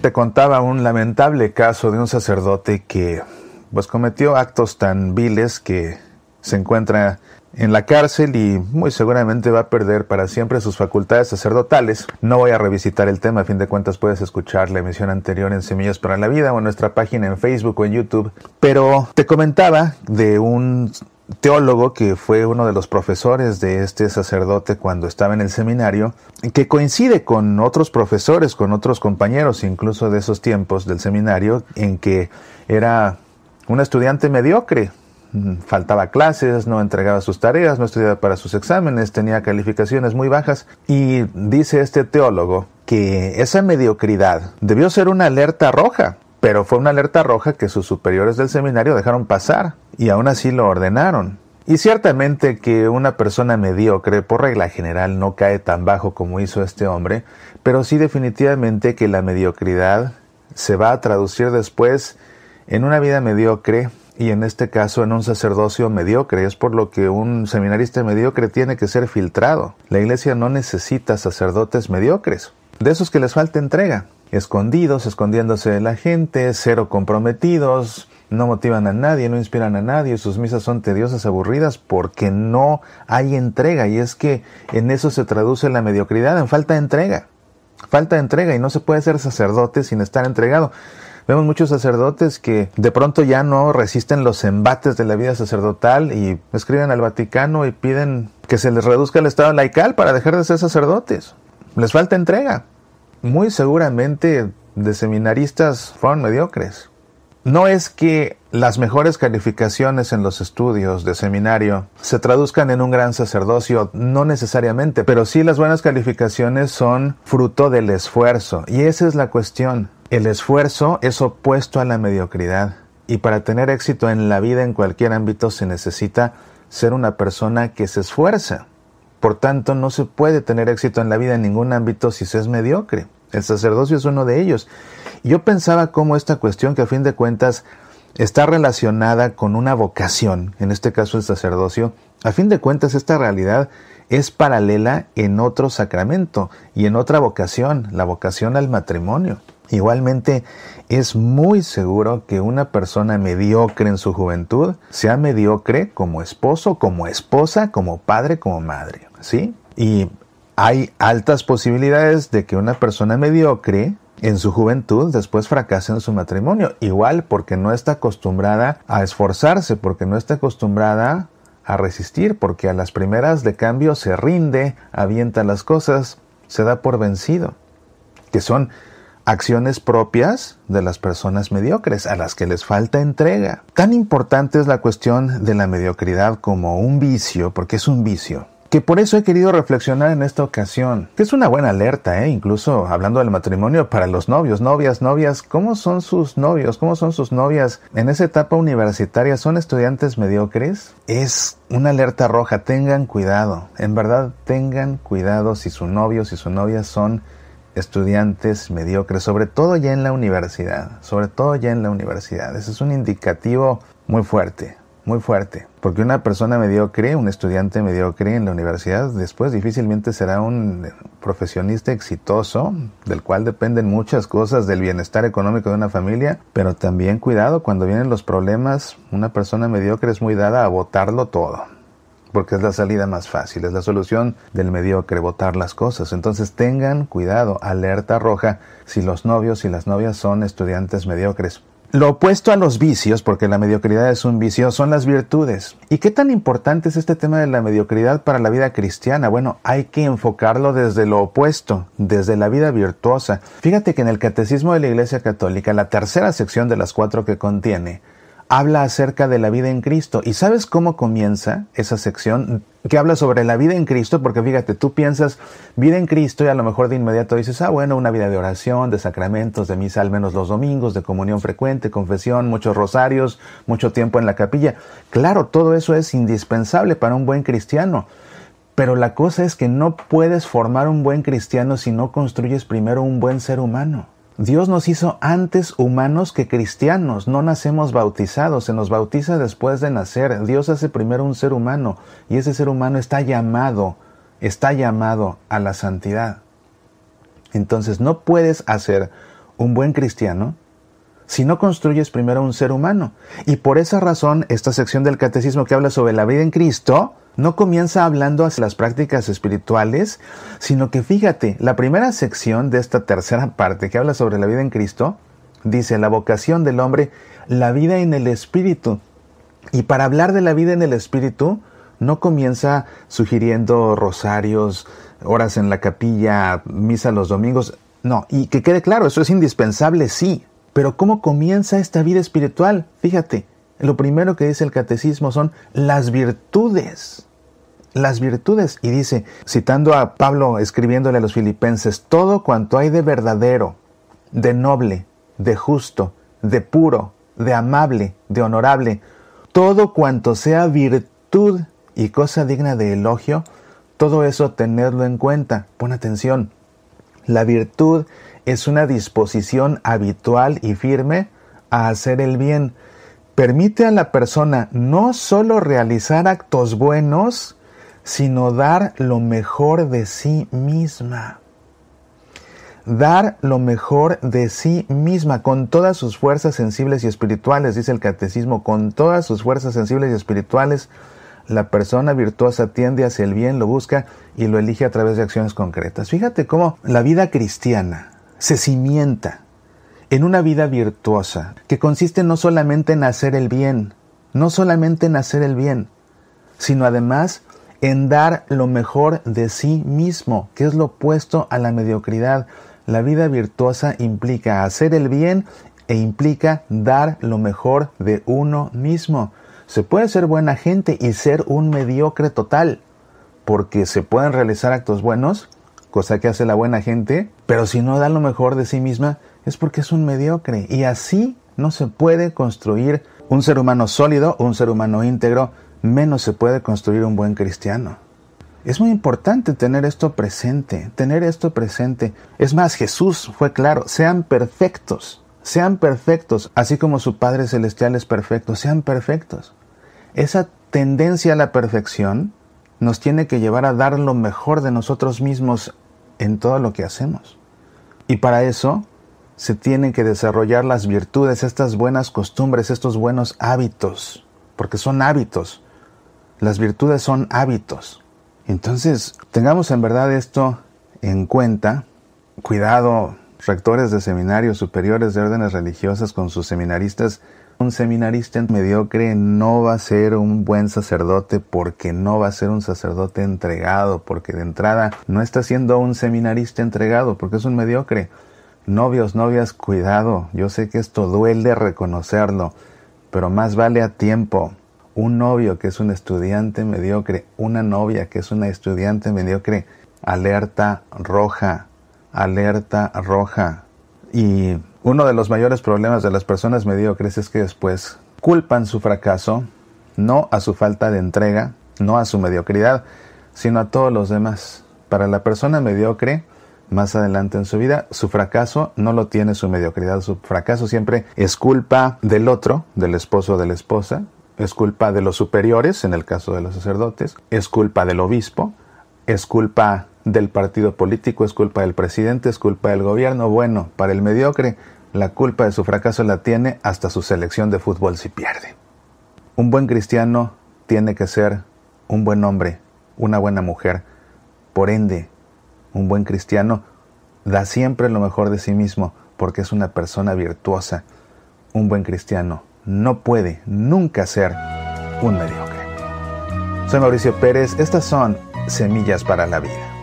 Te contaba un lamentable caso de un sacerdote que pues cometió actos tan viles que se encuentra en la cárcel y muy seguramente va a perder para siempre sus facultades sacerdotales. No voy a revisitar el tema, a fin de cuentas puedes escuchar la emisión anterior en Semillas para la Vida o en nuestra página en Facebook o en YouTube. Pero te comentaba de un teólogo que fue uno de los profesores de este sacerdote cuando estaba en el seminario, que coincide con otros profesores, con otros compañeros, incluso de esos tiempos del seminario, en que era un estudiante mediocre. Mm, faltaba clases, no entregaba sus tareas, no estudiaba para sus exámenes, tenía calificaciones muy bajas. Y dice este teólogo que esa mediocridad debió ser una alerta roja, pero fue una alerta roja que sus superiores del seminario dejaron pasar y aún así lo ordenaron. Y ciertamente que una persona mediocre por regla general no cae tan bajo como hizo este hombre, pero sí definitivamente que la mediocridad se va a traducir después en una vida mediocre y en este caso en un sacerdocio mediocre. Es por lo que un seminarista mediocre tiene que ser filtrado. La iglesia no necesita sacerdotes mediocres, de esos que les falta entrega, escondidos, escondiéndose de la gente, cero comprometidos, no motivan a nadie, no inspiran a nadie, sus misas son tediosas, aburridas, porque no hay entrega. Y es que en eso se traduce la mediocridad, en falta de entrega. Falta de entrega y no se puede ser sacerdote sin estar entregado. Vemos muchos sacerdotes que de pronto ya no resisten los embates de la vida sacerdotal y escriben al Vaticano y piden que se les reduzca el estado laical para dejar de ser sacerdotes. Les falta entrega. Muy seguramente de seminaristas fueron mediocres no es que las mejores calificaciones en los estudios de seminario se traduzcan en un gran sacerdocio, no necesariamente, pero sí las buenas calificaciones son fruto del esfuerzo. Y esa es la cuestión. El esfuerzo es opuesto a la mediocridad. Y para tener éxito en la vida en cualquier ámbito se necesita ser una persona que se esfuerza. Por tanto, no se puede tener éxito en la vida en ningún ámbito si se es mediocre. El sacerdocio es uno de ellos yo pensaba cómo esta cuestión, que a fin de cuentas está relacionada con una vocación, en este caso el sacerdocio, a fin de cuentas esta realidad es paralela en otro sacramento y en otra vocación, la vocación al matrimonio. Igualmente, es muy seguro que una persona mediocre en su juventud sea mediocre como esposo, como esposa, como padre, como madre, ¿sí? Y hay altas posibilidades de que una persona mediocre en su juventud, después fracasa en su matrimonio. Igual porque no está acostumbrada a esforzarse, porque no está acostumbrada a resistir, porque a las primeras de cambio se rinde, avienta las cosas, se da por vencido, que son acciones propias de las personas mediocres, a las que les falta entrega. Tan importante es la cuestión de la mediocridad como un vicio, porque es un vicio, que por eso he querido reflexionar en esta ocasión, que es una buena alerta, ¿eh? incluso hablando del matrimonio para los novios, novias, novias, ¿cómo son sus novios? ¿Cómo son sus novias en esa etapa universitaria? ¿Son estudiantes mediocres? Es una alerta roja, tengan cuidado, en verdad tengan cuidado si sus novios y su novia son estudiantes mediocres, sobre todo ya en la universidad, sobre todo ya en la universidad. Ese es un indicativo muy fuerte muy fuerte, porque una persona mediocre, un estudiante mediocre en la universidad, después difícilmente será un profesionista exitoso, del cual dependen muchas cosas del bienestar económico de una familia, pero también cuidado, cuando vienen los problemas, una persona mediocre es muy dada a votarlo todo. Porque es la salida más fácil, es la solución del mediocre, votar las cosas. Entonces tengan cuidado, alerta roja, si los novios y las novias son estudiantes mediocres lo opuesto a los vicios, porque la mediocridad es un vicio, son las virtudes. ¿Y qué tan importante es este tema de la mediocridad para la vida cristiana? Bueno, hay que enfocarlo desde lo opuesto, desde la vida virtuosa. Fíjate que en el Catecismo de la Iglesia Católica, la tercera sección de las cuatro que contiene, habla acerca de la vida en Cristo. ¿Y sabes cómo comienza esa sección? Que habla sobre la vida en Cristo, porque fíjate, tú piensas vida en Cristo y a lo mejor de inmediato dices, ah, bueno, una vida de oración, de sacramentos, de misa al menos los domingos, de comunión frecuente, confesión, muchos rosarios, mucho tiempo en la capilla. Claro, todo eso es indispensable para un buen cristiano. Pero la cosa es que no puedes formar un buen cristiano si no construyes primero un buen ser humano. Dios nos hizo antes humanos que cristianos, no nacemos bautizados, se nos bautiza después de nacer. Dios hace primero un ser humano y ese ser humano está llamado, está llamado a la santidad. Entonces no puedes hacer un buen cristiano si no construyes primero un ser humano. Y por esa razón, esta sección del catecismo que habla sobre la vida en Cristo, no comienza hablando hacia las prácticas espirituales, sino que fíjate, la primera sección de esta tercera parte que habla sobre la vida en Cristo, dice la vocación del hombre, la vida en el espíritu. Y para hablar de la vida en el espíritu, no comienza sugiriendo rosarios, horas en la capilla, misa los domingos. No, y que quede claro, eso es indispensable, sí, pero ¿cómo comienza esta vida espiritual? Fíjate, lo primero que dice el catecismo son las virtudes. Las virtudes. Y dice, citando a Pablo escribiéndole a los filipenses, todo cuanto hay de verdadero, de noble, de justo, de puro, de amable, de honorable, todo cuanto sea virtud y cosa digna de elogio, todo eso tenerlo en cuenta. Pon atención. La virtud es una disposición habitual y firme a hacer el bien. Permite a la persona no solo realizar actos buenos, sino dar lo mejor de sí misma. Dar lo mejor de sí misma con todas sus fuerzas sensibles y espirituales, dice el catecismo, con todas sus fuerzas sensibles y espirituales la persona virtuosa tiende hacia el bien, lo busca y lo elige a través de acciones concretas. Fíjate cómo la vida cristiana se cimienta en una vida virtuosa, que consiste no solamente en hacer el bien, no solamente en hacer el bien, sino además en dar lo mejor de sí mismo, que es lo opuesto a la mediocridad. La vida virtuosa implica hacer el bien e implica dar lo mejor de uno mismo. Se puede ser buena gente y ser un mediocre total, porque se pueden realizar actos buenos, cosa que hace la buena gente, pero si no da lo mejor de sí misma es porque es un mediocre y así no se puede construir un ser humano sólido, un ser humano íntegro, menos se puede construir un buen cristiano. Es muy importante tener esto presente, tener esto presente. Es más, Jesús fue claro, sean perfectos, sean perfectos, así como su Padre Celestial es perfecto, sean perfectos. Esa tendencia a la perfección nos tiene que llevar a dar lo mejor de nosotros mismos en todo lo que hacemos. Y para eso se tienen que desarrollar las virtudes, estas buenas costumbres, estos buenos hábitos, porque son hábitos. Las virtudes son hábitos. Entonces, tengamos en verdad esto en cuenta. Cuidado, rectores de seminarios superiores de órdenes religiosas con sus seminaristas un seminarista mediocre no va a ser un buen sacerdote porque no va a ser un sacerdote entregado, porque de entrada no está siendo un seminarista entregado, porque es un mediocre. Novios, novias, cuidado. Yo sé que esto duele reconocerlo, pero más vale a tiempo. Un novio que es un estudiante mediocre, una novia que es una estudiante mediocre, alerta roja, alerta roja. Y uno de los mayores problemas de las personas mediocres es que después culpan su fracaso no a su falta de entrega, no a su mediocridad, sino a todos los demás. Para la persona mediocre, más adelante en su vida, su fracaso no lo tiene su mediocridad, su fracaso siempre es culpa del otro, del esposo o de la esposa, es culpa de los superiores, en el caso de los sacerdotes, es culpa del obispo, es culpa del partido político, es culpa del presidente, es culpa del gobierno. Bueno, para el mediocre, la culpa de su fracaso la tiene hasta su selección de fútbol si pierde. Un buen cristiano tiene que ser un buen hombre, una buena mujer. Por ende, un buen cristiano da siempre lo mejor de sí mismo porque es una persona virtuosa. Un buen cristiano no puede nunca ser un mediocre. Soy Mauricio Pérez, estas son Semillas para la Vida.